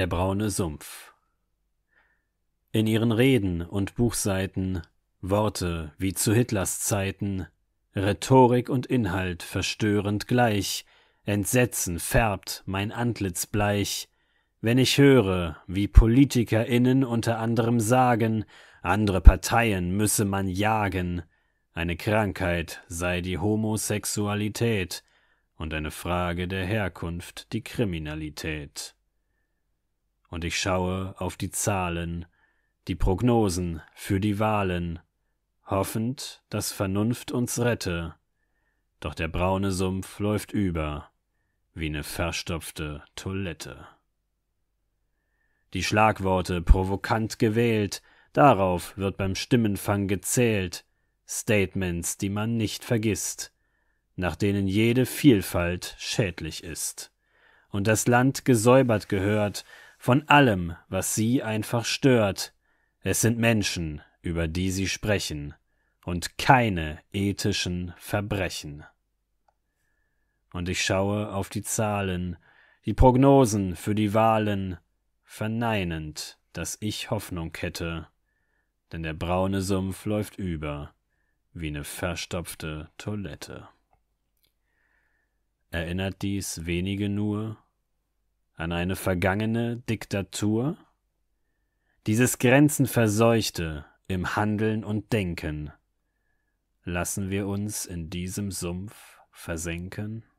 der braune Sumpf. In ihren Reden und Buchseiten, Worte wie zu Hitlers Zeiten, Rhetorik und Inhalt verstörend gleich, Entsetzen färbt mein Antlitz bleich, wenn ich höre, wie PolitikerInnen unter anderem sagen, andere Parteien müsse man jagen, eine Krankheit sei die Homosexualität und eine Frage der Herkunft die Kriminalität und ich schaue auf die Zahlen, die Prognosen für die Wahlen, hoffend, dass Vernunft uns rette. Doch der braune Sumpf läuft über, wie ne verstopfte Toilette. Die Schlagworte provokant gewählt, darauf wird beim Stimmenfang gezählt, Statements, die man nicht vergisst, nach denen jede Vielfalt schädlich ist, und das Land gesäubert gehört, von allem, was sie einfach stört. Es sind Menschen, über die sie sprechen, und keine ethischen Verbrechen. Und ich schaue auf die Zahlen, die Prognosen für die Wahlen, verneinend, dass ich Hoffnung hätte, denn der braune Sumpf läuft über wie eine verstopfte Toilette. Erinnert dies wenige nur an eine vergangene Diktatur? Dieses Grenzenverseuchte im Handeln und Denken. Lassen wir uns in diesem Sumpf versenken?